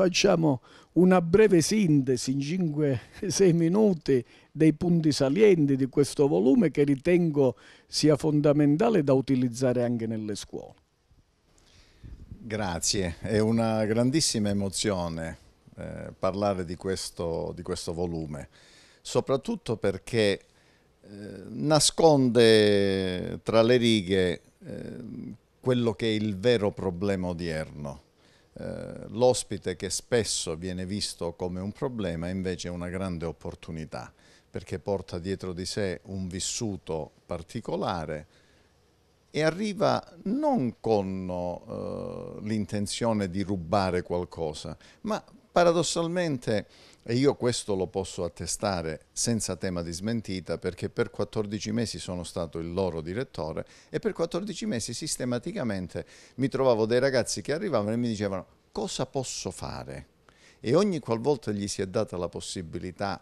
facciamo una breve sintesi in 5-6 minuti dei punti salienti di questo volume che ritengo sia fondamentale da utilizzare anche nelle scuole. Grazie, è una grandissima emozione eh, parlare di questo, di questo, volume, soprattutto perché eh, nasconde tra le righe eh, quello che è il vero problema odierno eh, l'ospite che spesso viene visto come un problema è invece una grande opportunità perché porta dietro di sé un vissuto particolare e arriva non con eh, l'intenzione di rubare qualcosa, ma Paradossalmente, e io questo lo posso attestare senza tema di smentita perché per 14 mesi sono stato il loro direttore e per 14 mesi sistematicamente mi trovavo dei ragazzi che arrivavano e mi dicevano cosa posso fare? E ogni qualvolta gli si è data la possibilità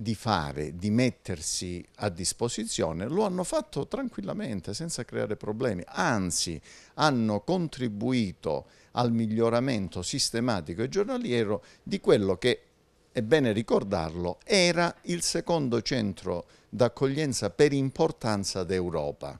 di fare, di mettersi a disposizione, lo hanno fatto tranquillamente, senza creare problemi, anzi hanno contribuito al miglioramento sistematico e giornaliero di quello che, è bene ricordarlo, era il secondo centro d'accoglienza per importanza d'Europa.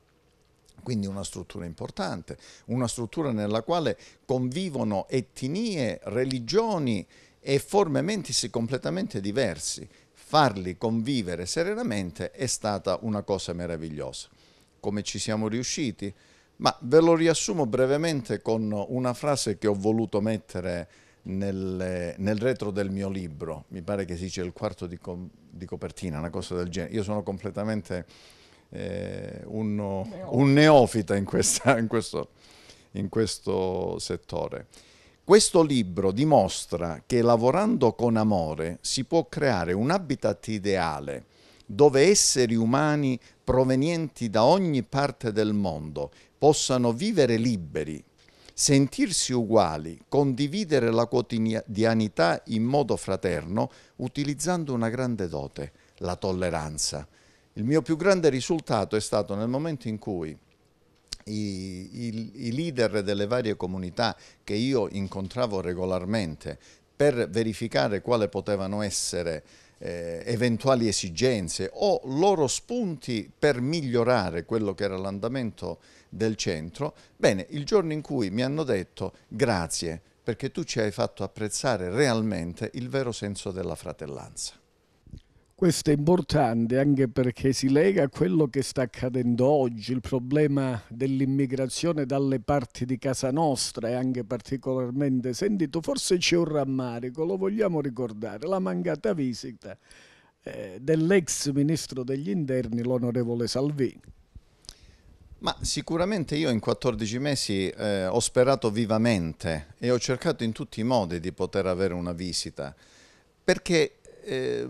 Quindi una struttura importante, una struttura nella quale convivono etnie, religioni e forme mentis completamente diversi farli convivere serenamente è stata una cosa meravigliosa. Come ci siamo riusciti? Ma ve lo riassumo brevemente con una frase che ho voluto mettere nel, nel retro del mio libro, mi pare che si dice il quarto di, com, di copertina, una cosa del genere. Io sono completamente eh, uno, un neofita in, questa, in, questo, in questo settore. Questo libro dimostra che lavorando con amore si può creare un habitat ideale dove esseri umani provenienti da ogni parte del mondo possano vivere liberi, sentirsi uguali, condividere la quotidianità in modo fraterno utilizzando una grande dote, la tolleranza. Il mio più grande risultato è stato nel momento in cui i, i, i leader delle varie comunità che io incontravo regolarmente per verificare quale potevano essere eh, eventuali esigenze o loro spunti per migliorare quello che era l'andamento del centro, bene, il giorno in cui mi hanno detto grazie perché tu ci hai fatto apprezzare realmente il vero senso della fratellanza. Questo è importante anche perché si lega a quello che sta accadendo oggi, il problema dell'immigrazione dalle parti di casa nostra è anche particolarmente sentito, forse c'è un rammarico, lo vogliamo ricordare, la mancata visita eh, dell'ex ministro degli interni, l'onorevole Salvini. Ma sicuramente io in 14 mesi eh, ho sperato vivamente e ho cercato in tutti i modi di poter avere una visita, perché eh,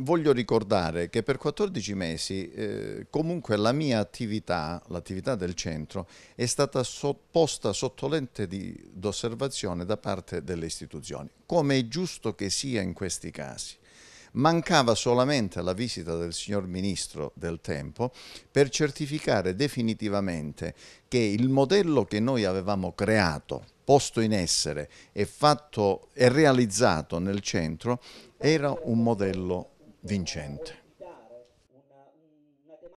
voglio ricordare che per 14 mesi eh, comunque la mia attività, l'attività del centro, è stata sottoposta sotto lente di osservazione da parte delle istituzioni, come è giusto che sia in questi casi. Mancava solamente la visita del signor Ministro del tempo per certificare definitivamente che il modello che noi avevamo creato, posto in essere e, fatto, e realizzato nel centro era un modello vincente.